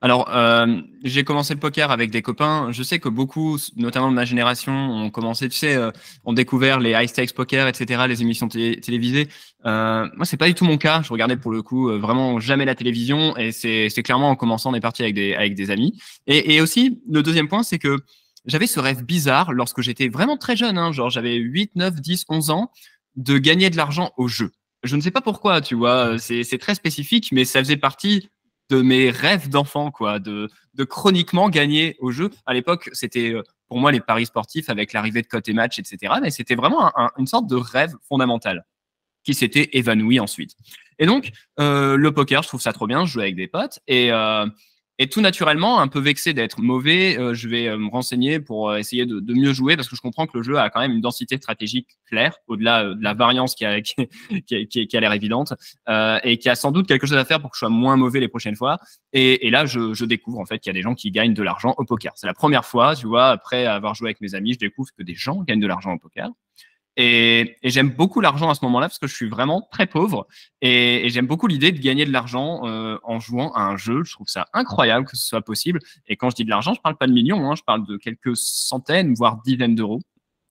Alors, euh, j'ai commencé le poker avec des copains. Je sais que beaucoup, notamment de ma génération, ont commencé, tu sais, euh, ont découvert les high stakes poker, etc., les émissions télévisées. Euh, moi, c'est pas du tout mon cas. Je regardais pour le coup euh, vraiment jamais la télévision, et c'est clairement en commençant des parties avec des avec des amis. Et, aussi, le deuxième point, c'est que j'avais ce rêve bizarre lorsque j'étais vraiment très jeune, hein, genre j'avais 8, 9, 10, 11 ans, de gagner de l'argent au jeu je ne sais pas pourquoi, tu vois, c'est très spécifique, mais ça faisait partie de mes rêves d'enfant, quoi, de, de chroniquement gagner au jeu. À l'époque, c'était euh, pour moi les paris sportifs avec l'arrivée de côté match, etc. Mais c'était vraiment une sorte de rêve fondamental qui s'était évanoui ensuite. Et donc, euh, le poker, je trouve ça trop bien, je joue avec des potes. Et, euh, et tout naturellement, un peu vexé d'être mauvais, euh, je vais euh, me renseigner pour euh, essayer de, mieux jouer parce que je comprends que le jeu a quand même une densité stratégique claire, au-delà de la variance qui a, qui, qui, a l'air évidente, et qui a sans doute quelque chose à faire pour que je sois moins mauvais les prochaines fois. Et, là, je, je, découvre en fait qu'il y a des gens qui gagnent de l'argent au poker. C'est la première fois, tu vois, après avoir joué avec mes amis, je découvre que des gens gagnent de l'argent au poker. Et, j'aime beaucoup l'argent à ce moment-là parce que je suis vraiment très pauvre. Et, j'aime beaucoup l'idée de gagner de l'argent euh, en jouant à un jeu. Je trouve ça incroyable que ce soit possible. Et quand je dis de l'argent, je parle pas de millions, hein. je parle de quelques centaines, voire dizaines d'euros.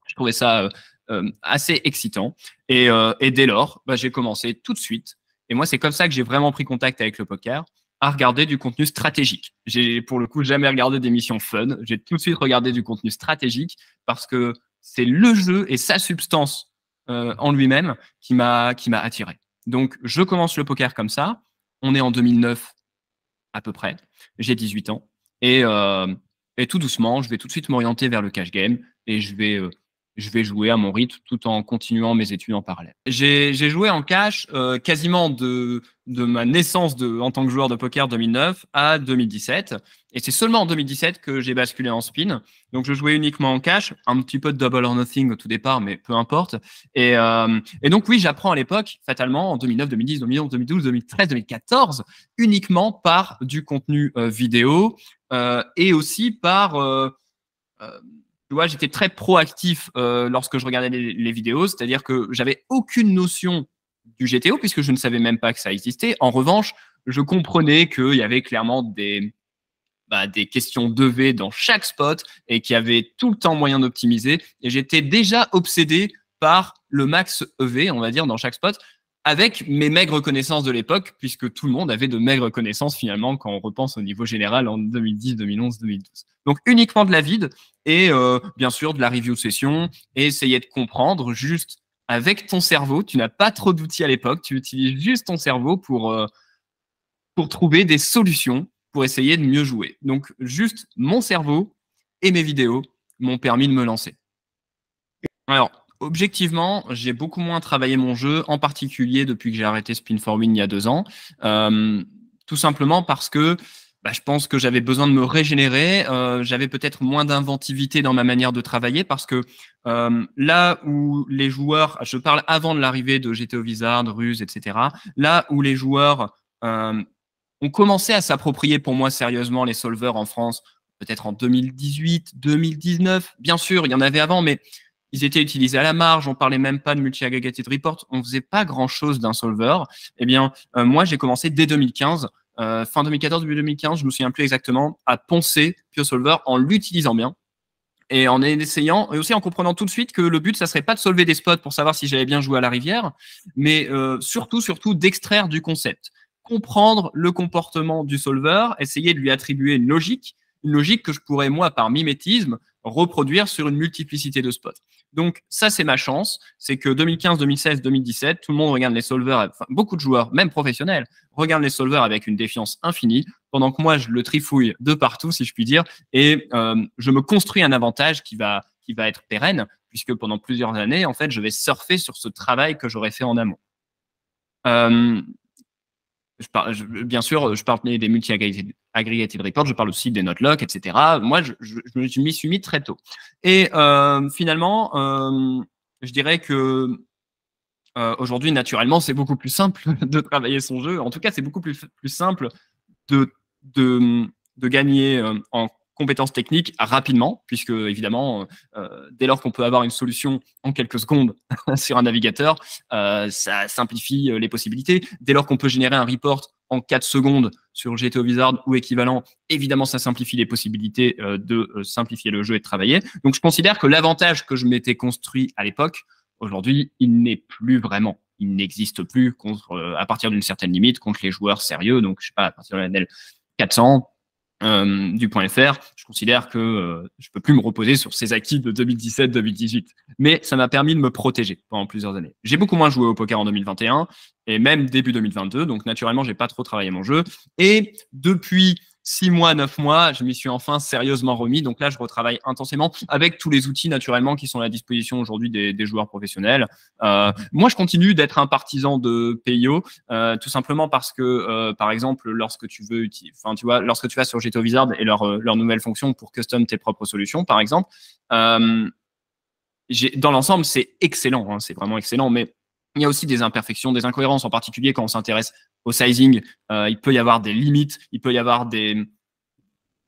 Je trouvais ça euh, euh, assez excitant. Et, dès lors, bah, j'ai commencé tout de suite. Et moi, c'est comme ça que j'ai vraiment pris contact avec le poker à regarder du contenu stratégique. J'ai pour le coup jamais regardé d'émissions fun. J'ai tout de suite regardé du contenu stratégique parce que c'est le jeu et sa substance euh, en lui-même qui m'a qui m'a attiré. Donc je commence le poker comme ça. On est en 2009 à peu près. J'ai 18 ans et, euh, et tout doucement, je vais tout de suite m'orienter vers le cash game et je vais euh, je vais jouer à mon rythme tout en continuant mes études en parallèle. J'ai joué en cash euh, quasiment de, de ma naissance de, en tant que joueur de poker 2009 à 2017. Et c'est seulement en 2017 que j'ai basculé en spin. Donc je jouais uniquement en cash, un petit peu de double or nothing au tout départ, mais peu importe. Et, euh, et donc oui, j'apprends à l'époque, fatalement, en 2009, 2010, 2011, 2012, 2013, 2014, uniquement par du contenu euh, vidéo euh, et aussi par euh, tu vois, j'étais très proactif euh, lorsque je regardais les, vidéos, c'est-à-dire que j'avais aucune notion du GTO puisque je ne savais même pas que ça existait. En revanche, je comprenais qu'il y avait clairement des, bah, des questions de v dans chaque spot et qu'il y avait tout le temps moyen d'optimiser. Et j'étais déjà obsédé par le max EV, on va dire, dans chaque spot avec mes maigres connaissances de l'époque, puisque tout le monde avait de maigres connaissances finalement quand on repense au niveau général en 2010, 2011, 2012. Donc uniquement de la vide et euh, bien sûr de la review session et essayer de comprendre juste avec ton cerveau. Tu n'as pas trop d'outils à l'époque, tu utilises juste ton cerveau pour, euh, pour trouver des solutions pour essayer de mieux jouer. Donc juste mon cerveau et mes vidéos m'ont permis de me lancer. Alors, Objectivement, j'ai beaucoup moins travaillé mon jeu, en particulier depuis que j'ai arrêté Spin for Win il y a deux ans. Euh, tout simplement parce que bah, je pense que j'avais besoin de me régénérer. Euh, j'avais peut-être moins d'inventivité dans ma manière de travailler parce que euh, là où les joueurs, je parle avant de l'arrivée de GTO Wizard, Ruse, etc., là où les joueurs ont commencé à s'approprier pour moi sérieusement les solveurs en France, peut-être en 2018, 2019, bien sûr, il y en avait avant, mais ils étaient utilisés à la marge, on parlait même pas de multi-aggregated report, on faisait pas grand-chose d'un solver. Eh bien, euh, moi, j'ai commencé dès 2015, euh, fin 2014, début 2015, je me souviens plus exactement, à poncer PioSolver en l'utilisant bien et en essayant et aussi en comprenant tout de suite que le but ça serait pas de solver des spots pour savoir si j'avais bien joué à la rivière mais euh, surtout surtout d'extraire du concept comprendre le comportement du solver essayer de lui attribuer une logique une logique que je pourrais moi par mimétisme reproduire sur une multiplicité de spots donc ça, c'est ma chance. C'est que 2015, 2016, 2017, tout le monde regarde les solvers, enfin, beaucoup de joueurs, même professionnels, regardent les solvers avec une défiance infinie, pendant que moi, je le trifouille de partout, si je puis dire, et euh, je me construis un avantage qui va, qui va être pérenne, puisque pendant plusieurs années, en fait, je vais surfer sur ce travail que j'aurais fait en amont. Euh, parle, bien sûr, je parle des multi-aggregated reports, je parle aussi des not lock, etc. Moi, je, je m'y suis, suis mis très tôt. Et finalement, je dirais que aujourd'hui, naturellement, c'est beaucoup plus simple de travailler son jeu. En tout cas, c'est beaucoup plus, plus simple de, de, de gagner en compétences techniques rapidement, puisque évidemment, euh, dès lors qu'on peut avoir une solution en quelques secondes sur un navigateur, euh, ça simplifie euh, les possibilités. Dès lors qu'on peut générer un report en 4 secondes sur GTO Wizard ou équivalent, évidemment, ça simplifie les possibilités de simplifier le jeu et de travailler. Donc, je considère que l'avantage que je m'étais construit à l'époque, aujourd'hui, il n'est plus vraiment il n'existe plus contre, à partir d'une certaine limite contre les joueurs sérieux. Donc, je sais pas, à partir de l'année 400, euh, du point .fr, je considère que euh, je peux plus me reposer sur ces acquis de 2017-2018. Mais ça m'a permis de me protéger pendant plusieurs années. J'ai beaucoup moins joué au poker en 2021 et même début 2022, donc naturellement, j'ai pas trop travaillé mon jeu. Et depuis six mois, neuf mois, je m'y suis enfin sérieusement remis. Donc là, je retravaille intensément avec tous les outils naturellement qui sont à la disposition aujourd'hui des, joueurs professionnels. Euh, moi, je continue d'être un partisan de Payo, euh, tout simplement parce que, euh, par exemple, lorsque tu veux, enfin, tu vois, lorsque tu vas sur Geto Wizard et leur, leur nouvelle fonction pour custom tes propres solutions, par exemple, dans l'ensemble, c'est excellent, hein, c'est vraiment excellent, mais il y a aussi des imperfections, des incohérences, en particulier quand on s'intéresse au sizing. Euh, il peut y avoir des limites, il peut y avoir des,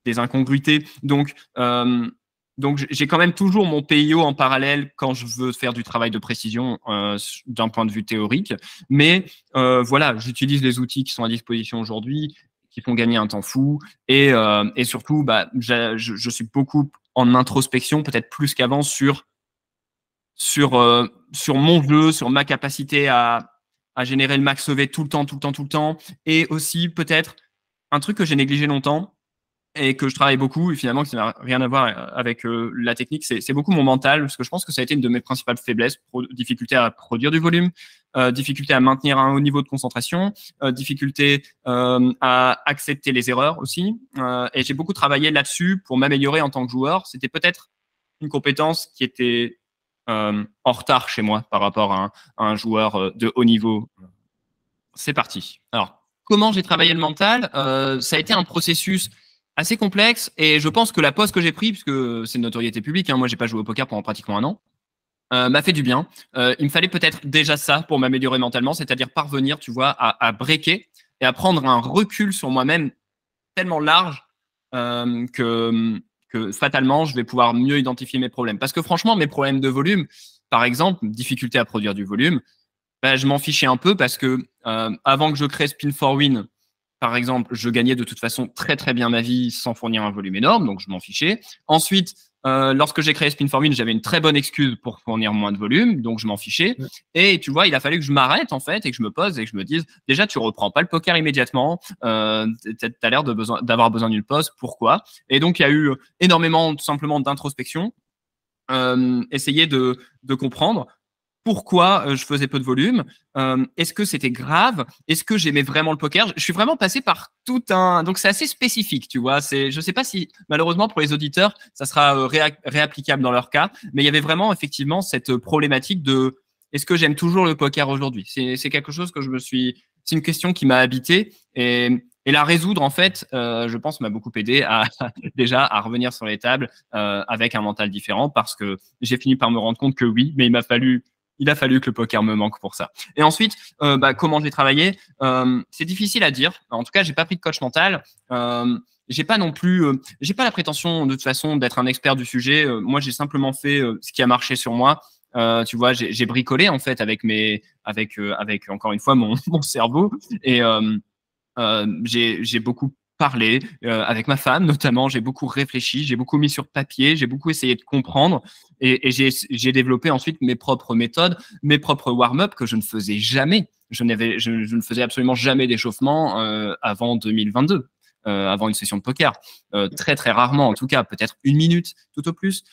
des incongruités. Donc, euh, donc j'ai quand même toujours mon PIO en parallèle quand je veux faire du travail de précision euh, d'un point de vue théorique. Mais voilà, j'utilise les outils qui sont à disposition aujourd'hui, qui font gagner un temps fou. Et, et surtout, bah, je suis beaucoup en introspection, peut-être plus qu'avant, sur sur, euh, sur mon jeu, sur ma capacité à, générer le max sauvé tout le temps, tout le temps, tout le temps. Et aussi, peut-être, un truc que j'ai négligé longtemps et que je travaille beaucoup, et finalement, qui n'a rien à voir euh, avec euh, la technique, c'est beaucoup mon mental, parce que je pense que ça a été une de mes principales faiblesses, difficulté à produire du volume, difficulté à maintenir un haut niveau de concentration, difficulté à accepter les erreurs aussi. et j'ai beaucoup travaillé là-dessus pour m'améliorer en tant que joueur. C'était peut-être une compétence qui était euh, en retard chez moi par rapport à un, joueur euh, de haut niveau. C'est parti. Alors, comment j'ai travaillé le mental euh, Ça a été un processus assez complexe et je pense que la pause que j'ai prise, puisque c'est une notoriété publique, hein, moi j'ai pas joué au poker pendant pratiquement un an, m'a fait du bien. il me fallait peut-être déjà ça pour m'améliorer mentalement, c'est-à-dire parvenir, tu vois, à, à breaker et à prendre un recul sur moi-même tellement large que hum, que fatalement, je vais pouvoir mieux identifier mes problèmes. Parce que franchement, mes problèmes de volume, par exemple, difficulté à produire du volume, bah, je m'en fichais un peu parce que euh, avant que je crée Spin for Win, par exemple, je gagnais de toute façon très très bien ma vie sans fournir un volume énorme, donc je m'en fichais. Ensuite, euh, lorsque j'ai créé Spin4Win, j'avais une très bonne excuse pour fournir moins de volume, donc je m'en fichais. Et tu vois, il a fallu que je m'arrête en fait et que je me pose et que je me dise déjà, tu reprends pas le poker immédiatement. Euh, tu as l'air d'avoir besoin d'une pause. Pourquoi Et donc, il y a eu énormément tout simplement d'introspection, euh, essayer de, de comprendre pourquoi euh, je faisais peu de volume, euh, est-ce que c'était grave, est-ce que j'aimais vraiment le poker. Je suis vraiment passé par tout un. Donc c'est assez spécifique, tu vois. C'est, je sais pas si malheureusement pour les auditeurs, ça sera euh, réapplicable dans leur cas, mais il y avait vraiment effectivement cette problématique de est-ce que j'aime toujours le poker aujourd'hui. C'est quelque chose que je me suis, c'est une question qui m'a habité et et la résoudre, en fait, je pense, m'a beaucoup aidé à déjà à revenir sur les tables avec un mental différent parce que j'ai fini par me rendre compte que oui, mais il m'a fallu il a fallu que le poker me manque pour ça. Et ensuite, euh, bah, comment j'ai travaillé euh, C'est difficile à dire. En tout cas, j'ai pas pris de coach mental. Je euh, j'ai pas non plus, j'ai pas la prétention de toute façon d'être un expert du sujet. moi, j'ai simplement fait ce qui a marché sur moi. tu vois, j'ai bricolé en fait avec mes, avec, avec encore une fois mon, cerveau et j'ai beaucoup parlé euh, avec ma femme, notamment. J'ai beaucoup réfléchi, j'ai beaucoup mis sur papier, j'ai beaucoup essayé de comprendre et, j'ai développé ensuite mes propres méthodes, mes propres warm-up que je ne faisais jamais. Je, n'avais, je, ne faisais absolument jamais d'échauffement euh, avant 2022. Euh, avant une session de poker, très très rarement en tout cas, peut-être une minute tout au plus.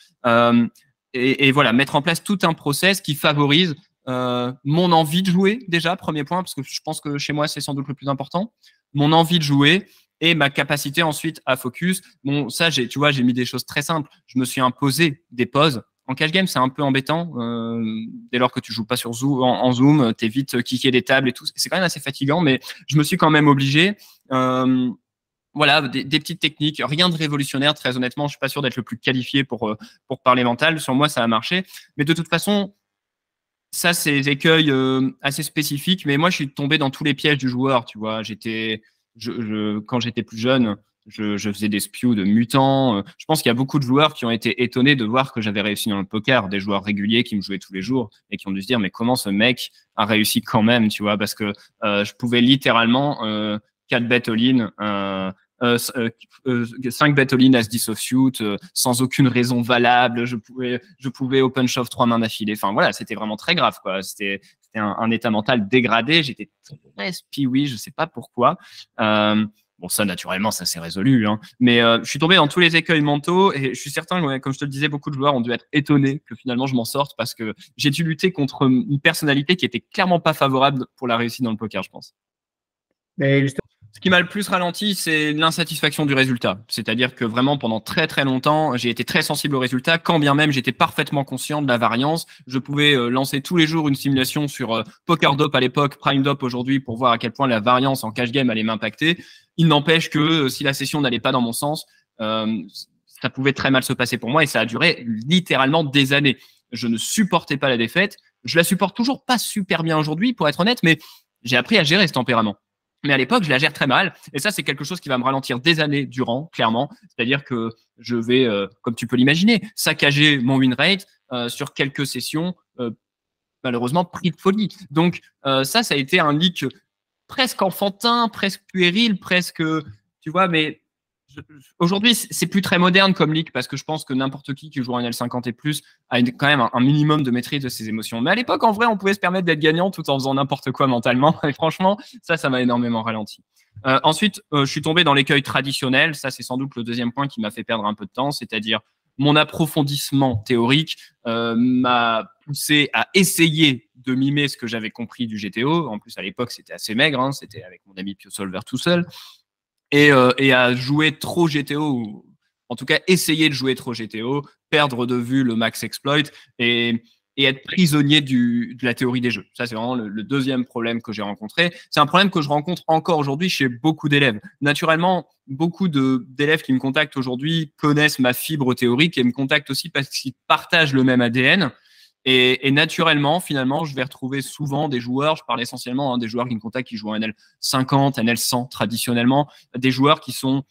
Et, voilà, mettre en place tout un process qui favorise mon envie de jouer déjà, premier point, parce que je pense que chez moi, c'est sans doute le plus important. Mon envie de jouer, et ma capacité ensuite à focus. Bon, ça, j'ai, tu vois, j'ai mis des choses très simples. Je me suis imposé des pauses. En cash game, c'est un peu embêtant. Euh, dès lors que tu joues pas sur zoom, en, zoom, euh, tu vite euh, kicker des tables et tout. C'est quand même assez fatigant, mais je me suis quand même obligé. voilà, des, petites techniques, rien de révolutionnaire. Très honnêtement, je suis pas sûr d'être le plus qualifié pour pour parler mental. Sur moi, ça a marché. Mais de toute façon, ça, c'est des écueils assez spécifiques. Mais moi, je suis tombé dans tous les pièges du joueur. Tu vois, j'étais quand j'étais plus jeune, je, faisais des spews de mutants. Euh, je pense qu'il y a beaucoup de joueurs qui ont été étonnés de voir que j'avais réussi dans le poker, des joueurs réguliers qui me jouaient tous les jours et qui ont dû se dire mais comment ce mec a réussi quand même, tu vois, parce que euh, je pouvais littéralement euh, 4 euh, euh, 5 euh, Batolines à se euh, sans aucune raison valable. Je pouvais, je pouvais open shove trois mains d'affilée. Enfin voilà, c'était vraiment très grave. quoi. C'était un, état mental dégradé. J'étais très oui je sais pas pourquoi. Euh, bon, ça, naturellement, ça s'est résolu. Hein. Mais euh, je suis tombé dans tous les écueils mentaux et je suis certain, comme je te le disais, beaucoup de joueurs ont dû être étonnés que finalement je m'en sorte parce que j'ai dû lutter contre une personnalité qui était clairement pas favorable pour la réussite dans le poker, je pense. Mais justement, ce qui m'a le plus ralenti, c'est l'insatisfaction du résultat. C'est-à-dire que vraiment, pendant très très longtemps, j'ai été très sensible au résultat, quand bien même j'étais parfaitement conscient de la variance. Je pouvais euh, lancer tous les jours une simulation sur euh, Poker PokerDop à l'époque, PrimeDop aujourd'hui, pour voir à quel point la variance en cash game allait m'impacter. Il n'empêche que euh, si la session n'allait pas dans mon sens, ça pouvait très mal se passer pour moi et ça a duré littéralement des années. Je ne supportais pas la défaite. Je la supporte toujours pas super bien aujourd'hui, pour être honnête, mais j'ai appris à gérer ce tempérament. Mais à l'époque, je la gère très mal. Et ça, c'est quelque chose qui va me ralentir des années durant, clairement. C'est-à-dire que je vais, euh, comme tu peux l'imaginer, saccager mon win rate euh, sur quelques sessions, euh, malheureusement, pris de folie. Donc ça, ça a été un leak presque enfantin, presque puéril, presque, tu vois, mais aujourd'hui, c'est plus très moderne comme ligue parce que je pense que n'importe qui qui joue en L50 et plus a quand même un, minimum de maîtrise de ses émotions. Mais à l'époque, en vrai, on pouvait se permettre d'être gagnant tout en faisant n'importe quoi mentalement. Et franchement, ça, ça m'a énormément ralenti. Euh, ensuite, euh, je suis tombé dans l'écueil traditionnel. Ça, c'est sans doute le deuxième point qui m'a fait perdre un peu de temps, c'est-à-dire mon approfondissement théorique euh, m'a poussé à essayer de mimer ce que j'avais compris du GTO. En plus, à l'époque, c'était assez maigre. Hein. c'était avec mon ami Pio Solver tout seul. Euh, et, à jouer trop GTO, ou en tout cas essayer de jouer trop GTO, perdre de vue le max exploit et, être prisonnier de la théorie des jeux. Ça, c'est vraiment le, deuxième problème que j'ai rencontré. C'est un problème que je rencontre encore aujourd'hui chez beaucoup d'élèves. Naturellement, beaucoup d'élèves qui me contactent aujourd'hui connaissent ma fibre théorique et me contactent aussi parce qu'ils partagent le même ADN. Et, naturellement, finalement, je vais retrouver souvent des joueurs, je parle essentiellement hein, des joueurs qui qui jouent en NL50, NL100 traditionnellement, des joueurs qui sont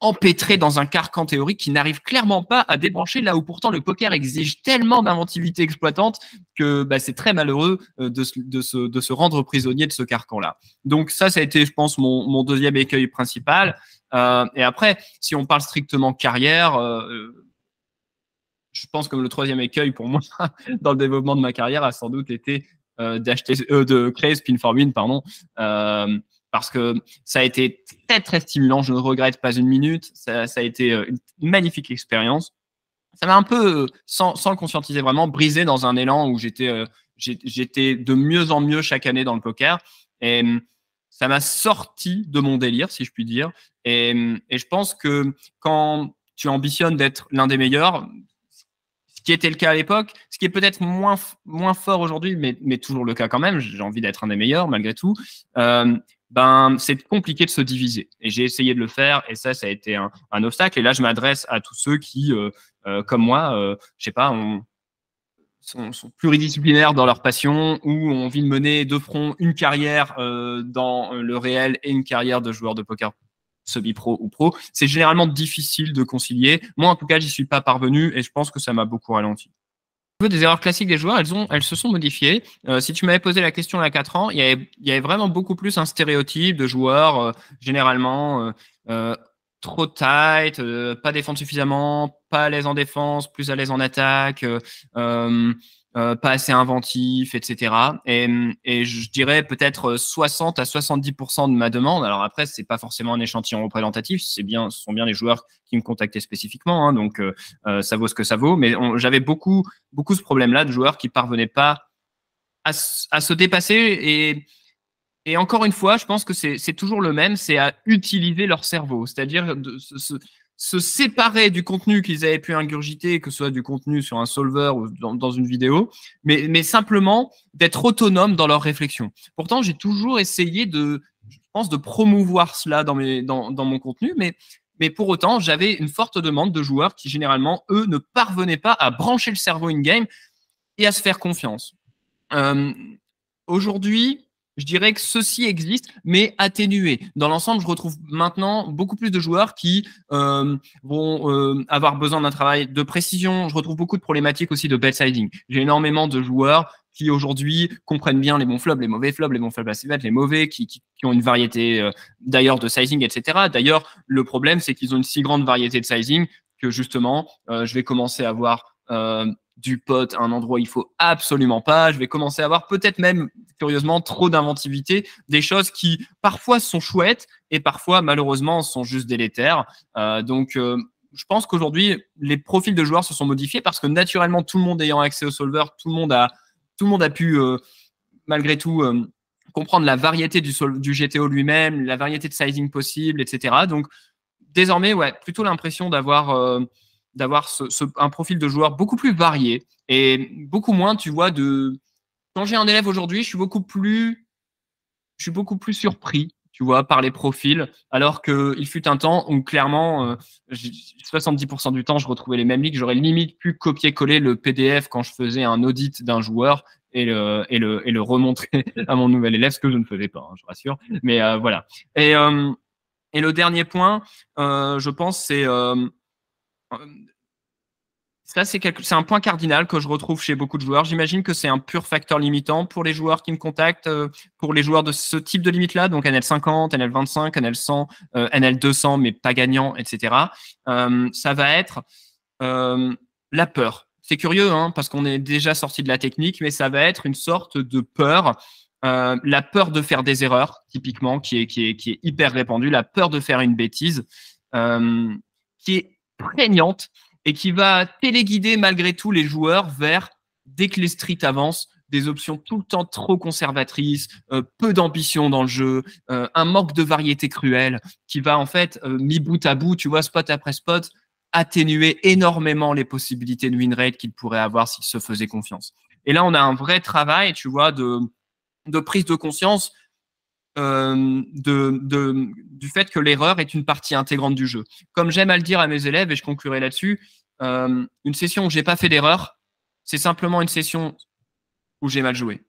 empêtrés dans un carcan théorique qui n'arrive clairement pas à débrancher là où pourtant le poker exige tellement d'inventivité exploitante que bah, c'est très malheureux euh, de se, rendre prisonnier de ce carcan-là. Donc ça, ça a été, je pense, mon, deuxième écueil principal. Euh, et après, si on parle strictement carrière, euh, je pense que le troisième écueil pour moi dans le développement de ma carrière a sans doute été euh, d'acheter, euh, de créer Win pardon, euh, parce que ça a été très très stimulant. Je ne regrette pas une minute. Ça, a été une magnifique expérience. Ça m'a un peu, sans, sans conscientiser vraiment, brisé dans un élan où j'étais j'étais de mieux en mieux chaque année dans le poker. Et ça m'a sorti de mon délire, si je puis dire. Et, et je pense que quand tu ambitionnes d'être l'un des meilleurs, ce qui était le cas à l'époque, ce qui est peut-être moins, moins fort aujourd'hui, mais, mais, toujours le cas quand même, j'ai envie d'être un des meilleurs malgré tout, euh, ben, c'est compliqué de se diviser. Et j'ai essayé de le faire, et ça, ça a été un, un obstacle. Et là, je m'adresse à tous ceux qui, euh, euh, comme moi, je sais pas, sont, sont, pluridisciplinaires dans leur passion, ou ont envie de mener de front une carrière dans le réel et une carrière de joueur de poker semi-pro ou pro. C'est généralement difficile de concilier. Moi, en tout cas, j'y suis pas parvenu et je pense que ça m'a beaucoup ralenti. Des erreurs classiques des joueurs, elles, ont, elles se sont modifiées. Euh, si tu m'avais posé la question il y a 4 ans, il y, avait, vraiment beaucoup plus un stéréotype de joueurs euh, généralement euh, trop tight, pas défendre suffisamment, pas à l'aise en défense, plus à l'aise en attaque. Euh, pas assez inventif, etc. Et, je dirais peut-être 60 euh, à 70% de ma demande. Alors après, c'est pas forcément un échantillon représentatif. C'est bien, ce sont bien les joueurs qui me contactaient spécifiquement. Hein. donc euh, ça vaut ce que ça vaut. Mais j'avais beaucoup, beaucoup ce problème-là de joueurs qui parvenaient pas à, se dépasser et encore une fois, je pense que c'est toujours le même, c'est à utiliser leur cerveau. C'est-à-dire, se séparer du contenu qu'ils avaient pu ingurgiter, que ce soit du contenu sur un solver ou dans, une vidéo, mais, simplement d'être autonome dans leur réflexion. Pourtant, j'ai toujours essayé de, je pense, de promouvoir cela dans, mon contenu, mais, mais pour autant, j'avais une forte demande de joueurs qui, généralement, eux, ne parvenaient pas à brancher le cerveau in-game et à se faire confiance. Euh, Aujourd'hui, je dirais que ceci existe, mais atténué. Dans l'ensemble, je retrouve maintenant beaucoup plus de joueurs qui euh, vont euh, avoir besoin d'un travail de précision. Je retrouve beaucoup de problématiques aussi de sizing. J'ai énormément de joueurs qui aujourd'hui comprennent bien les bons flops, les mauvais flops, les bons flops passifs, les mauvais, qui, ont une variété euh, d'ailleurs de sizing, etc. D'ailleurs, le problème, c'est qu'ils ont une si grande variété de sizing que justement, je vais commencer à voir euh, du pote à un endroit où il faut absolument pas. Je vais commencer à avoir peut-être même, curieusement, trop d'inventivité, des choses qui parfois sont chouettes et parfois, malheureusement, sont juste délétères. Euh, donc, euh, je pense qu'aujourd'hui, les profils de joueurs se sont modifiés parce que naturellement, tout le monde ayant accès au solver, tout le monde a, tout le monde a pu, malgré tout, comprendre la variété du, du GTO lui-même, la variété de sizing possible, etc. Donc, désormais, ouais, plutôt l'impression d'avoir d'avoir ce, un profil de joueur beaucoup plus varié et beaucoup moins, tu vois, de. Quand j'ai un élève aujourd'hui, je suis beaucoup plus, je suis beaucoup plus surpris, tu vois, par les profils, alors que il fut un temps où clairement, 70% euh, du temps, je retrouvais les mêmes ligues. J'aurais limite pu copier-coller le PDF quand je faisais un audit d'un joueur et le, et le, et le remontrer à mon nouvel élève, ce que je ne faisais pas, hein, je rassure. Mais euh, voilà. Et, euh, et le dernier point, je pense, c'est euh, ça, c'est quelque... un point cardinal que je retrouve chez beaucoup de joueurs. J'imagine que c'est un pur facteur limitant pour les joueurs qui me contactent, euh, pour les joueurs de ce type de limite-là, donc NL50, NL25, NL100, NL200, mais pas gagnant, etc. Euh, ça va être la peur. C'est curieux, hein, parce qu'on est déjà sorti de la technique, mais ça va être une sorte de peur. la peur de faire des erreurs, typiquement, qui est, qui, est, qui est hyper répandue, la peur de faire une bêtise, qui est prégnante et qui va téléguider malgré tout les joueurs vers, dès que les streets avancent, des options tout le temps trop conservatrices, euh, peu d'ambition dans le jeu, euh, un manque de variété cruelle qui va en fait, euh, mi bout à bout, tu vois, spot après spot, atténuer énormément les possibilités de win rate qu'il pourrait avoir s'il se faisait confiance. Et là, on a un vrai travail, tu vois, de, de prise de conscience euh, du fait que l'erreur est une partie intégrante du jeu. Comme j'aime à le dire à mes élèves, et je conclurai là-dessus, euh, une session où j'ai pas fait d'erreur, c'est simplement une session où j'ai mal joué.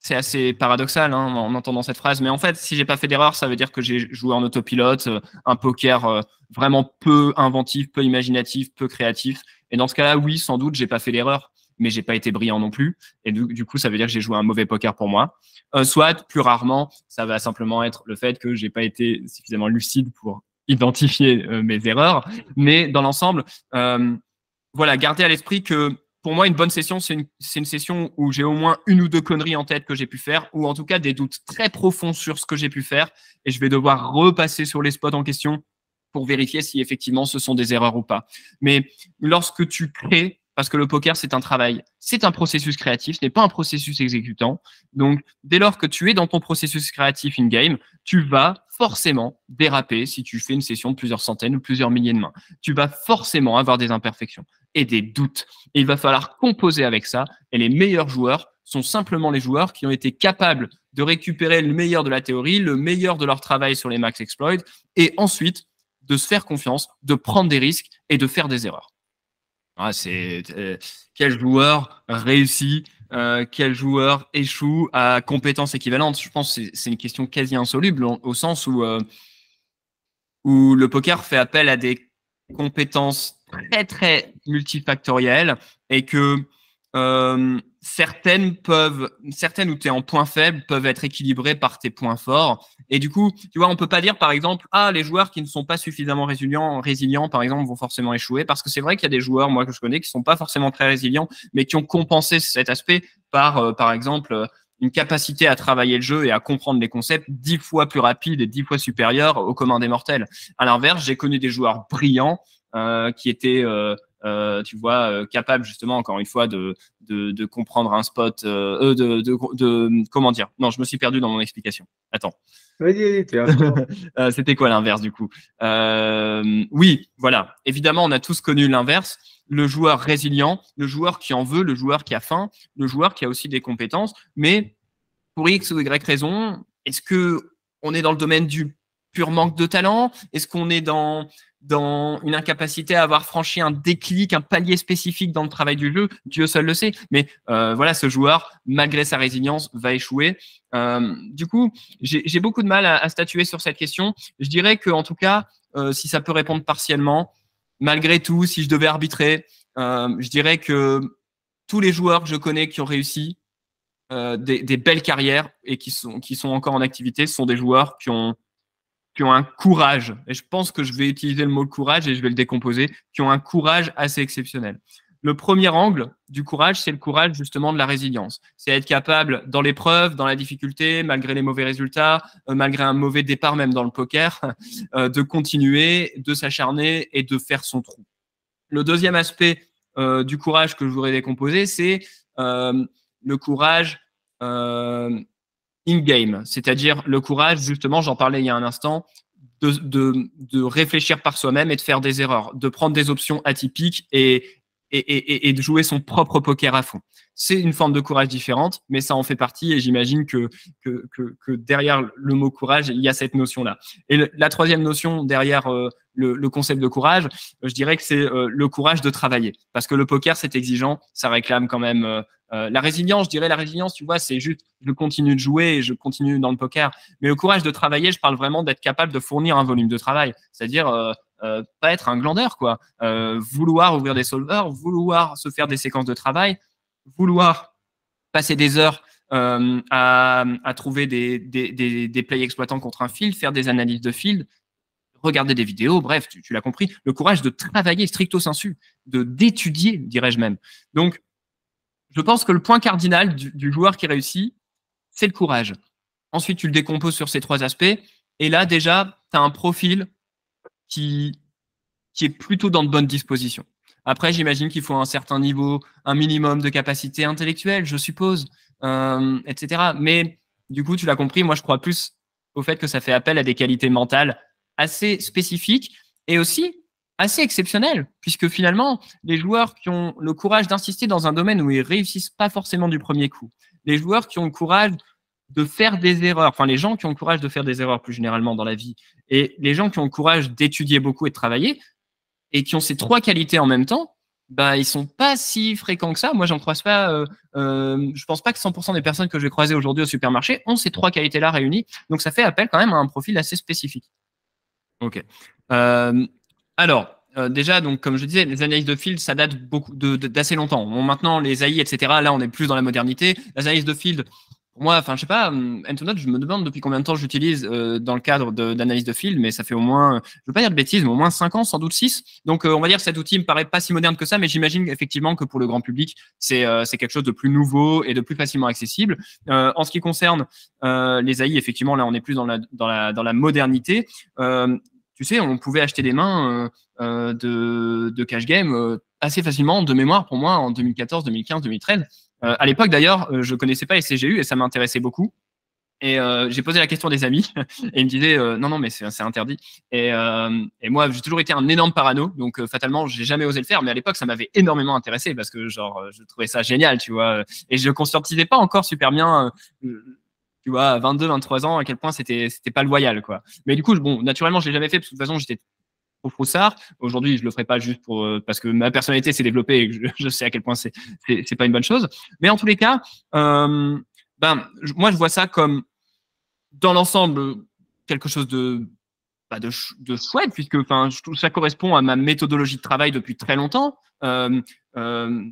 C'est assez paradoxal hein, en entendant cette phrase, mais en fait, si j'ai pas fait d'erreur, ça veut dire que j'ai joué en autopilote, euh, un poker vraiment peu inventif, peu imaginatif, peu créatif. Et dans ce cas-là, oui, sans doute, j'ai pas fait d'erreur mais j'ai pas été brillant non plus. Et du, coup, ça veut dire que j'ai joué un mauvais poker pour moi. soit, plus rarement, ça va simplement être le fait que j'ai pas été suffisamment lucide pour identifier euh, mes erreurs. Mais dans l'ensemble, euh, voilà, gardez à l'esprit que pour moi, une bonne session, c'est une, une, session où j'ai au moins une ou deux conneries en tête que j'ai pu faire, ou en tout cas des doutes très profonds sur ce que j'ai pu faire, et je vais devoir repasser sur les spots en question pour vérifier si effectivement ce sont des erreurs ou pas. Mais lorsque tu crées parce que le poker, c'est un travail, c'est un processus créatif, ce n'est pas un processus exécutant. Donc, dès lors que tu es dans ton processus créatif in-game, tu vas forcément déraper si tu fais une session de plusieurs centaines ou plusieurs milliers de mains. Tu vas forcément avoir des imperfections et des doutes. Et il va falloir composer avec ça. Et les meilleurs joueurs sont simplement les joueurs qui ont été capables de récupérer le meilleur de la théorie, le meilleur de leur travail sur les max exploits, et ensuite de se faire confiance, de prendre des risques et de faire des erreurs. Ah, c'est euh, quel joueur réussit, euh, quel joueur échoue à compétences équivalentes. Je pense que c'est une question quasi insoluble au sens où, euh, où le poker fait appel à des compétences très très multifactorielles et que euh, certaines peuvent, certaines où tu es en point faible peuvent être équilibrées par tes points forts. Et du coup, tu vois, on peut pas dire, par exemple, ah, les joueurs qui ne sont pas suffisamment résilients, résilients, par exemple, vont forcément échouer parce que c'est vrai qu'il y a des joueurs, moi, que je connais, qui sont pas forcément très résilients, mais qui ont compensé cet aspect par, euh, par exemple, une capacité à travailler le jeu et à comprendre les concepts dix fois plus rapide et dix fois supérieure aux commun des mortels. À l'inverse, j'ai connu des joueurs brillants euh, qui étaient euh, euh, tu vois, euh, capable justement, encore une fois, de, de, comprendre un spot, euh, de, de, comment dire Non, je me suis perdu dans mon explication. Attends. C'était quoi l'inverse du coup Oui, voilà. Évidemment, on a tous connu l'inverse le joueur résilient, le joueur qui en veut, le joueur qui a faim, le joueur qui a aussi des compétences. Mais pour X ou Y raison, est-ce que on est dans le domaine du pur manque de talent Est-ce qu'on est dans dans une incapacité à avoir franchi un déclic, un palier spécifique dans le travail du jeu, Dieu seul le sait. Mais euh, voilà, ce joueur, malgré sa résilience, va échouer. Euh, du coup, j'ai beaucoup de mal à, statuer sur cette question. Je dirais que, en tout cas, euh, si ça peut répondre partiellement, malgré tout, si je devais arbitrer, je dirais que tous les joueurs que je connais qui ont réussi des, des, belles carrières et qui sont, qui sont encore en activité sont des joueurs qui ont qui ont un courage, et je pense que je vais utiliser le mot courage et je vais le décomposer, qui ont un courage assez exceptionnel. Le premier angle du courage, c'est le courage justement de la résilience. C'est être capable, dans l'épreuve, dans la difficulté, malgré les mauvais résultats, euh, malgré un mauvais départ même dans le poker, euh, de continuer, de s'acharner et de faire son trou. Le deuxième aspect euh, du courage que je voudrais décomposer, c'est le courage in-game, c'est-à-dire le courage, justement, j'en parlais il y a un instant, de, de, de réfléchir par soi-même et de faire des erreurs, de prendre des options atypiques et, et, et, et, de jouer son propre poker à fond. C'est une forme de courage différente, mais ça en fait partie et j'imagine que, que, que, que, derrière le mot courage, il y a cette notion-là. Et la troisième notion derrière euh, le, le, concept de courage, euh, je dirais que c'est euh, le courage de travailler. Parce que le poker, c'est exigeant, ça réclame quand même la résilience. Je dirais la résilience, tu vois, c'est juste je continue de jouer et je continue dans le poker. Mais le courage de travailler, je parle vraiment d'être capable de fournir un volume de travail. C'est-à-dire euh, pas être un glandeur, quoi. Euh, vouloir ouvrir des solvers, vouloir se faire des séquences de travail, vouloir passer des heures euh, à, trouver des, des, des, plays exploitants contre un fil faire des analyses de fil regarder des vidéos, bref, tu, l'as compris, le courage de travailler stricto sensu, de d'étudier, dirais-je même. Donc, je pense que le point cardinal du, du joueur qui réussit, c'est le courage. Ensuite, tu le décomposes sur ces trois aspects, et là, déjà, tu as un profil qui, qui est plutôt dans de bonnes dispositions. Après, j'imagine qu'il faut un certain niveau, un minimum de capacité intellectuelle, je suppose, euh, etc. Mais du coup, tu l'as compris, moi, je crois plus au fait que ça fait appel à des qualités mentales assez spécifiques et aussi assez exceptionnelles, puisque finalement, les joueurs qui ont le courage d'insister dans un domaine où ils réussissent pas forcément du premier coup, les joueurs qui ont le courage de faire des erreurs, enfin les gens qui ont le courage de faire des erreurs plus généralement dans la vie, et les gens qui ont le courage d'étudier beaucoup et de travailler, et qui ont ces trois qualités en même temps, bah ils sont pas si fréquents que ça. Moi, j'en croise pas. Euh, euh, je pense pas que 100% des personnes que je vais croiser aujourd'hui au supermarché ont ces trois qualités-là réunies. Donc ça fait appel quand même à un profil assez spécifique. Ok. Euh, alors, déjà, donc, comme je disais, les analyses de field, ça date beaucoup d'assez longtemps. maintenant, les AI, etc., là, on est plus dans la modernité. Les analyses de field, pour moi, enfin, je sais pas, euh, Antonote, je me demande depuis combien de temps j'utilise euh, dans le cadre d'analyse de, de, mais ça fait au moins, je veux pas dire de bêtises, mais au moins 5 ans, sans doute 6. Donc, euh, on va dire que cet outil me paraît pas si moderne que ça, mais j'imagine effectivement que pour le grand public, c'est quelque chose de plus nouveau et de plus facilement accessible. en ce qui concerne les AI, effectivement, là, on est plus dans la, dans la, dans la modernité. tu sais, on pouvait acheter des mains de, de cash game assez facilement, de mémoire pour moi, en 2014, 2015, 2013 euh, à l'époque, d'ailleurs, euh, je connaissais pas les CGU et ça m'intéressait beaucoup. Et euh, j'ai posé la question des amis et ils me disaient euh, non, non, mais c'est interdit. Et, euh, et moi, j'ai toujours été un énorme parano, donc fatalement, j'ai jamais osé le faire. Mais à l'époque, ça m'avait énormément intéressé parce que genre, je trouvais ça génial, tu vois. Et je conscientisais pas encore super bien tu vois, à 22, 23 ans, à quel point c'était, c'était pas loyal, quoi. Mais du coup, bon, naturellement, je l'ai jamais fait parce que de toute façon, j'étais au Aujourd'hui, je le ferai pas juste pour euh, parce que ma personnalité s'est développée et je, sais à quel point c'est c'est pas une bonne chose. Mais en tous les cas, euh, ben moi je vois ça comme dans l'ensemble quelque chose de pas bah, de, de chouette puisque enfin ça correspond à ma méthodologie de travail depuis très longtemps. Euh, euh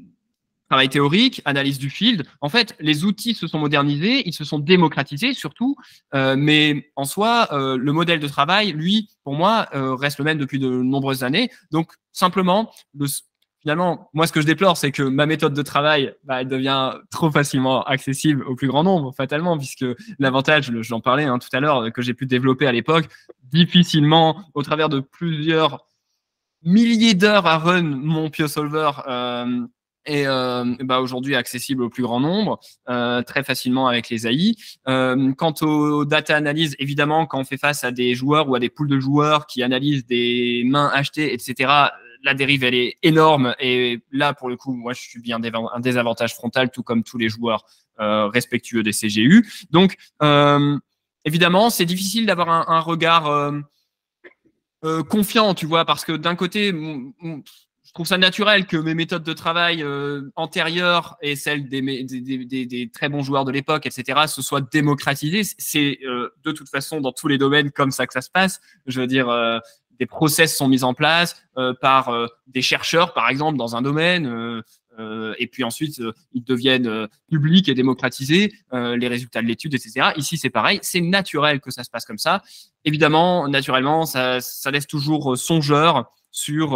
travail théorique, analyse du field. En fait, les outils se sont modernisés, ils se sont démocratisés surtout, euh, mais en soi, euh, le modèle de travail, lui, pour moi, euh, reste le même depuis de nombreuses années. Donc, simplement, finalement, moi, ce que je déplore, c'est que ma méthode de travail, bah, elle devient trop facilement accessible au plus grand nombre, fatalement, puisque l'avantage, j'en parlais hein, tout à l'heure, que j'ai pu développer à l'époque, difficilement, au travers de plusieurs milliers d'heures à run mon PioSolver, Solver et euh, bah, aujourd'hui accessible au plus grand nombre euh, très facilement avec les AI. Euh, quant aux data analyse, évidemment, quand on fait face à des joueurs ou à des poules de joueurs qui analysent des mains achetées, etc., la dérive, elle est énorme. Et là, pour le coup, moi, je suis bien un désavantage frontal, tout comme tous les joueurs euh, respectueux des CGU. Donc, euh, évidemment, c'est difficile d'avoir un, un, regard... Euh, euh confiant, tu vois, parce que d'un côté, je trouve ça naturel que mes méthodes de travail euh, antérieures et celles des, des, des, des, très bons joueurs de l'époque, etc., se soient démocratisées. C'est euh, de toute façon dans tous les domaines comme ça que ça se passe. Je veux dire, euh, des process sont mis en place par des chercheurs, par exemple, dans un domaine. et puis ensuite, ils deviennent publics et démocratisés, les résultats de l'étude, etc. Ici, c'est pareil, c'est naturel que ça se passe comme ça. Évidemment, naturellement, ça, ça laisse toujours songeur sur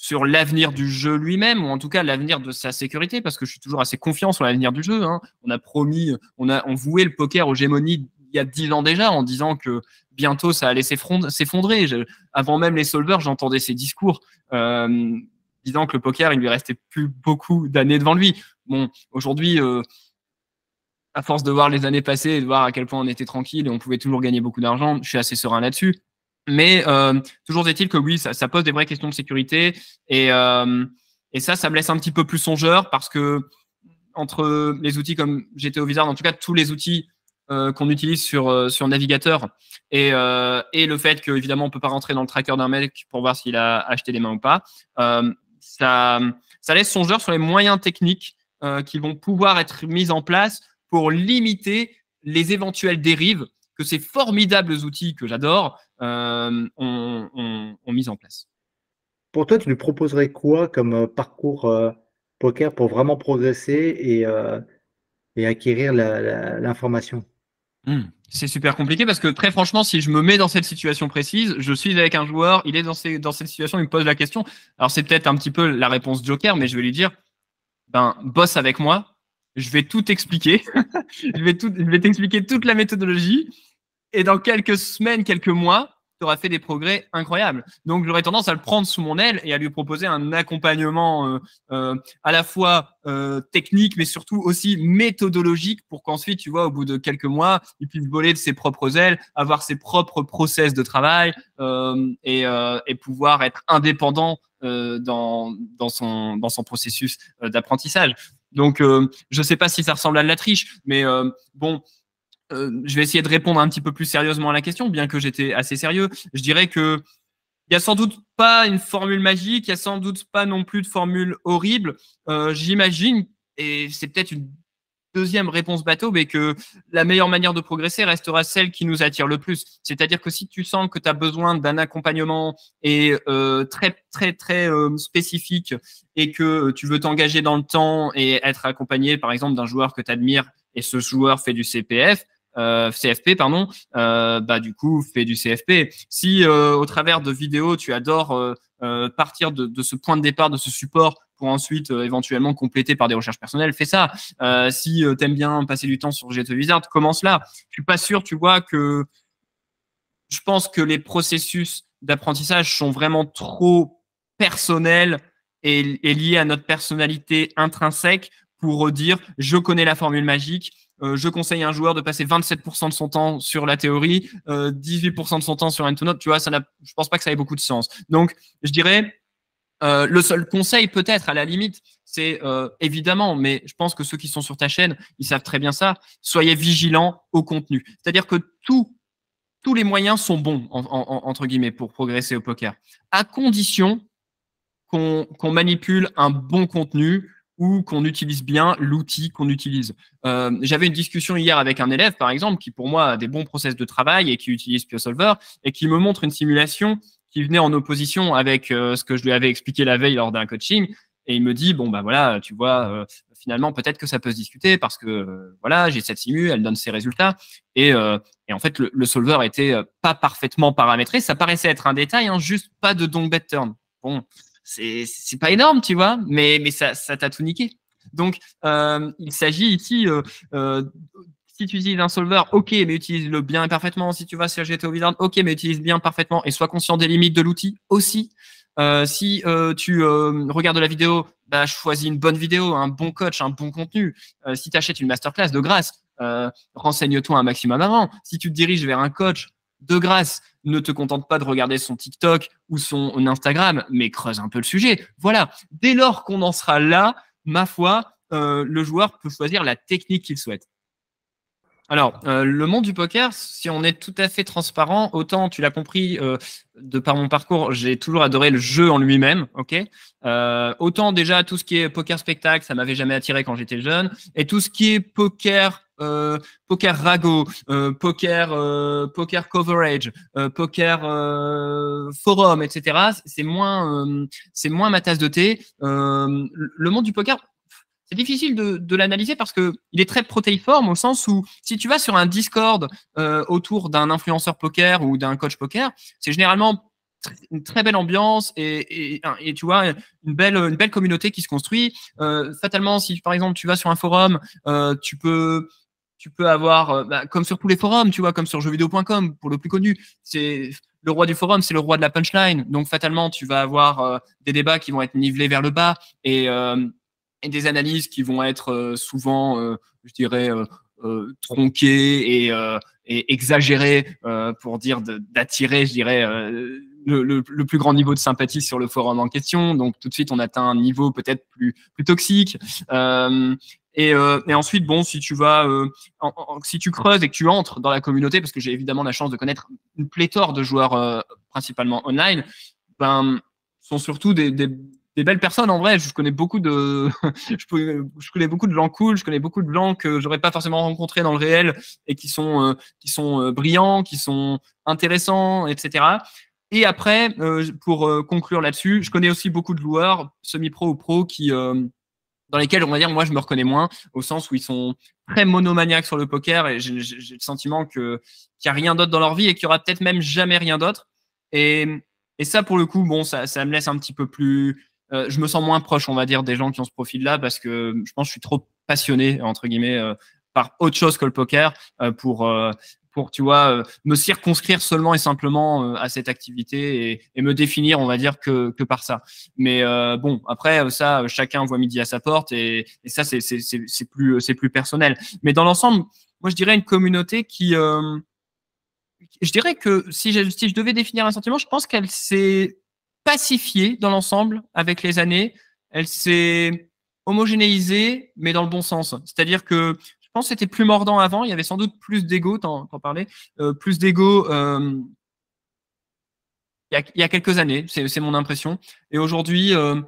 sur l'avenir du jeu lui-même, ou en tout cas l'avenir de sa sécurité, parce que je suis toujours assez confiant sur l'avenir du jeu. Hein. On a promis, on a on voué le poker aux gémonies il y a dix ans déjà, en disant que bientôt ça allait s'effondrer. Avant même les solvers, j'entendais ces discours euh, disant que le poker, il lui restait plus beaucoup d'années devant lui. Bon, aujourd'hui, euh, à force de voir les années passées et de voir à quel point on était tranquille et on pouvait toujours gagner beaucoup d'argent, je suis assez serein là-dessus. Mais euh, toujours est-il que oui, ça, pose des vraies questions de sécurité. Euh, et, ça, ça me laisse un petit peu plus songeur parce que entre les outils comme GTO Wizard, en tout cas tous les outils euh, qu'on utilise sur, navigateur et, le fait qu'évidemment on ne peut pas rentrer dans le tracker d'un mec pour voir s'il a acheté des mains ou pas, ça, ça laisse songeur sur les moyens techniques qui vont pouvoir être mis en place pour limiter les éventuelles dérives que ces formidables outils que j'adore euh, ont, mis en place. Pour toi, tu lui proposerais quoi comme euh, parcours euh, poker pour vraiment progresser et, acquérir l'information hmm, C'est super compliqué parce que très franchement, si je me mets dans cette situation précise, je suis avec un joueur, il est dans, cette situation, il me pose la question. Alors c'est peut-être un petit peu la réponse joker, mais je vais lui dire, ben bosse avec moi, je vais tout expliquer, je vais t'expliquer toute la méthodologie, et dans quelques semaines, quelques mois, tu auras fait des progrès incroyables. Donc j'aurais tendance à le prendre sous mon aile et à lui proposer un accompagnement euh, euh, à la fois euh, technique, mais surtout aussi méthodologique pour qu'ensuite, tu vois, au bout de quelques mois, il puisse voler de ses propres ailes, avoir ses propres process de travail et, pouvoir être indépendant dans, son, dans son processus d'apprentissage. Donc je ne sais pas si ça ressemble à de la triche, mais bon euh, je vais essayer de répondre un petit peu plus sérieusement à la question, bien que j'étais assez sérieux. Je dirais que il n'y a sans doute pas une formule magique, il n'y a sans doute pas non plus de formule horrible. Euh, j'imagine, et c'est peut-être une deuxième réponse bateau, mais que la meilleure manière de progresser restera celle qui nous attire le plus. C'est-à-dire que si tu sens que tu as besoin d'un accompagnement et euh, très très très spécifique et que tu veux t'engager dans le temps et être accompagné par exemple d'un joueur que tu admires et ce joueur fait du CPF, euh, CFP, pardon, euh, bah du coup fais du CFP. Si euh, au travers de vidéos tu adores partir de, ce point de départ, de ce support pour ensuite éventuellement compléter par des recherches personnelles, fais ça. si t'aimes bien passer du temps sur Jet Wizard, commence là. Je suis pas sûr, tu vois que je pense que les processus d'apprentissage sont vraiment trop personnels et, et liés à notre personnalité intrinsèque pour dire je connais la formule magique euh, je conseille à un joueur de passer 27% de son temps sur la théorie, 18% euh, de son temps sur un note, tu vois, ça je pense pas que ça ait beaucoup de sens. Donc, je dirais, euh, le seul conseil peut-être, à la limite, c'est évidemment, mais je pense que ceux qui sont sur ta chaîne, ils savent très bien ça, soyez vigilants au contenu. C'est-à-dire que tout, tous les moyens sont bons, entre guillemets, pour progresser au poker, à condition qu'on manipule un bon contenu, ou qu'on utilise bien l'outil qu'on utilise. Euh, j'avais une discussion hier avec un élève, par exemple, qui pour moi a des bons process de travail et qui utilise PioSolver et qui me montre une simulation qui venait en opposition avec euh, ce que je lui avais expliqué la veille lors d'un coaching. Et il me dit, bon, ben voilà, tu vois, euh, finalement, peut-être que ça peut se discuter parce que, voilà, j'ai cette simu, elle donne ses résultats. Et, et en fait, le, solver était pas parfaitement paramétré. Ça paraissait être un détail, hein, juste pas de donk better. turn. Bon, c'est pas énorme, tu vois, mais mais ça ça t'a tout niqué. Donc euh, il s'agit ici euh, euh, si tu utilises un solver, ok, mais utilise-le bien parfaitement. Si tu vas sur GTO Wizard, ok, mais utilise bien parfaitement et sois conscient des limites de l'outil aussi. si tu regardes la vidéo, bah, choisis une bonne vidéo, un bon coach, un bon contenu. si tu achètes une masterclass, de grâce, renseigne-toi un maximum avant. Si tu te diriges vers un coach de grâce, ne te contente pas de regarder son TikTok ou son Instagram, mais creuse un peu le sujet. Voilà. Dès lors qu'on en sera là, ma foi, euh, le joueur peut choisir la technique qu'il souhaite. Alors, euh, le monde du poker, si on est tout à fait transparent, autant tu l'as compris euh, de par mon parcours, j'ai toujours adoré le jeu en lui-même, ok. autant déjà tout ce qui est poker spectacle, ça m'avait jamais attiré quand j'étais jeune, et tout ce qui est poker euh, poker rago, euh, poker, euh, poker coverage, poker forum, etc. C'est moins, c'est moins ma tasse de thé. le monde du poker, c'est difficile de, l'analyser parce que il est très protéiforme au sens où si tu vas sur un Discord autour d'un influenceur poker ou d'un coach poker, c'est généralement une très belle ambiance et, tu vois une belle une belle communauté qui se construit fatalement si par exemple tu vas sur un forum tu peux tu peux avoir, euh, bah, comme sur tous les forums, tu vois, comme sur jeuxvideo.com, pour le plus connu, c'est le roi du forum, c'est le roi de la punchline. Donc fatalement, tu vas avoir euh, des débats qui vont être nivelés vers le bas et, euh, des analyses qui vont être souvent, je dirais, tronquées et, exagérées pour dire d'attirer, je dirais, le, plus grand niveau de sympathie sur le forum en question. Donc tout de suite, on atteint un niveau peut-être plus, plus toxique. Euh, et, ensuite, bon, si tu vas, euh, si tu creuses et que tu entres dans la communauté, parce que j'ai évidemment la chance de connaître une pléthore de joueurs euh, principalement online, ben, sont surtout des, belles personnes en vrai. Je connais beaucoup de, je, connais beaucoup de gens cool, je connais beaucoup de gens que j'aurais pas forcément rencontrés dans le réel et qui sont, qui sont brillants, qui sont intéressants, etc. Et après, pour conclure là-dessus, je connais aussi beaucoup de joueurs semi-pro ou pro qui dans lesquels, on va dire, moi, je me reconnais moins, au sens où ils sont très monomaniaques sur le poker et j'ai le sentiment que qu'il n'y a rien d'autre dans leur vie et qu'il n'y aura peut-être même jamais rien d'autre. Et, et ça, pour le coup, bon, ça, ça me laisse un petit peu plus. Euh, je me sens moins proche, on va dire, des gens qui ont ce profil-là parce que je pense que je suis trop passionné, entre guillemets, euh, par autre chose que le poker euh, pour, pour tu vois, euh, me circonscrire seulement et simplement euh, à cette activité et, me définir, on va dire, que, que par ça. Mais euh, bon, après, ça, chacun voit midi à sa porte et, et ça, c'est plus, plus personnel. Mais dans l'ensemble, moi, je dirais une communauté qui. je dirais que si je, si je devais définir un sentiment, je pense qu'elle s'est pacifiée dans l'ensemble avec les années. Elle s'est homogénéisée, mais dans le bon sens. C'est-à-dire que je pense que c'était plus mordant avant. Il y avait sans doute plus d'ego, t'en parlais, euh, plus d'ego euh, il, y a quelques années, c'est mon impression. Et aujourd'hui, euh,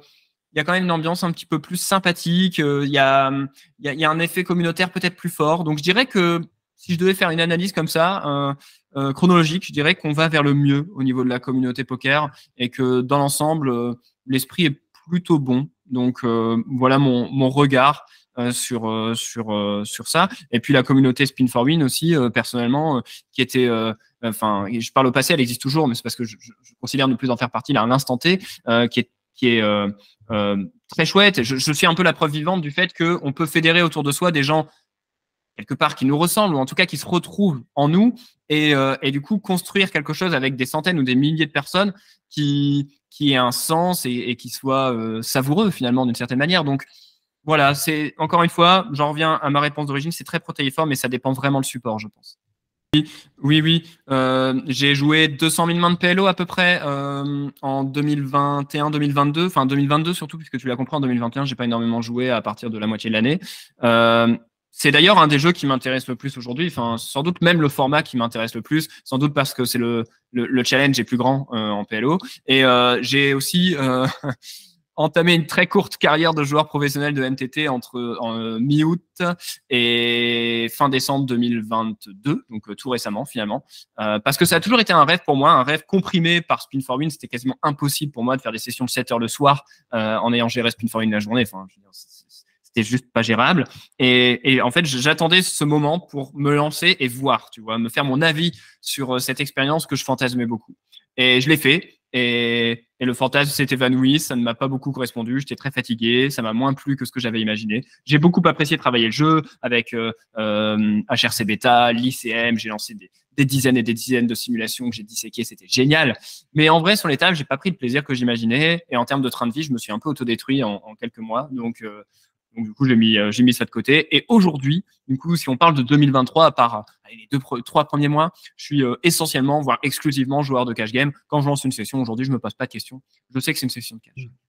il y a quand même une ambiance un petit peu plus sympathique. il, y a, un effet communautaire peut-être plus fort. Donc je dirais que si je devais faire une analyse comme ça, chronologique, je dirais qu'on va vers le mieux au niveau de la communauté poker et que dans l'ensemble, l'esprit est plutôt bon. Donc voilà mon, mon regard. Euh, sur euh, sur euh, sur ça. Et puis la communauté Spin for Win aussi, personnellement, qui était Enfin, je parle au passé, elle existe toujours, mais c'est parce que je, considère ne plus en faire partie là à l'instant T, qui est très chouette. Je, suis un peu la preuve vivante du fait que on peut fédérer autour de soi des gens quelque part qui nous ressemblent ou en tout cas qui se retrouvent en nous et, du coup construire quelque chose avec des centaines ou des milliers de personnes qui, qui ait un sens et, et qui soit savoureux finalement d'une certaine manière. Donc voilà, c'est encore une fois, j'en reviens à ma réponse d'origine, c'est très protéiforme, mais ça dépend vraiment le support, je pense. Oui, oui, oui. Euh, j'ai joué 200 000 mains de PLO à peu près euh, en 2021-2022, enfin 2022 surtout, puisque tu l'as compris, en 2021, j'ai pas énormément joué à partir de la moitié de l'année. Euh, c'est d'ailleurs un des jeux qui m'intéresse le plus aujourd'hui. Enfin, sans doute même le format qui m'intéresse le plus. Sans doute parce que c'est le, le, le, challenge est plus grand en PLO. Et j'ai aussi entamé une très courte carrière de joueur professionnel de MTT entre euh, mi-août et fin décembre 2022, donc euh, tout récemment finalement, euh, parce que ça a toujours été un rêve pour moi, un rêve comprimé par Spin 4 Win. C'était quasiment impossible pour moi de faire des sessions de 7 heures le soir en ayant géré Spin for Win la journée. Enfin, c'était juste pas gérable. Et, en fait, j'attendais ce moment pour me lancer et voir, tu vois, me faire mon avis sur cette expérience que je fantasmais beaucoup. Et je l'ai fait. Et et le fantasme s'est évanoui, ça ne m'a pas beaucoup correspondu, j'étais très fatigué, ça m'a moins plu que ce que j'avais imaginé. J'ai beaucoup apprécié travailler le jeu avec HRC euh, euh, Beta, l'ICM, j'ai lancé des, dizaines et des dizaines de simulations que j'ai disséquées, c'était génial. Mais en vrai, sur les tables, j'ai pas pris le plaisir que j'imaginais. Et en termes de train de vie, je me suis un peu autodétruit en, en quelques mois. Donc, euh, donc du coup, euh, j'ai mis, ça de côté. Et aujourd'hui, du coup, si on parle de 2023, à part les deux, trois premiers mois, je suis euh, essentiellement, voire exclusivement joueur de cash game. Quand je lance une session aujourd'hui, je me pose pas de questions. Je sais que c'est une session de cash. Mm.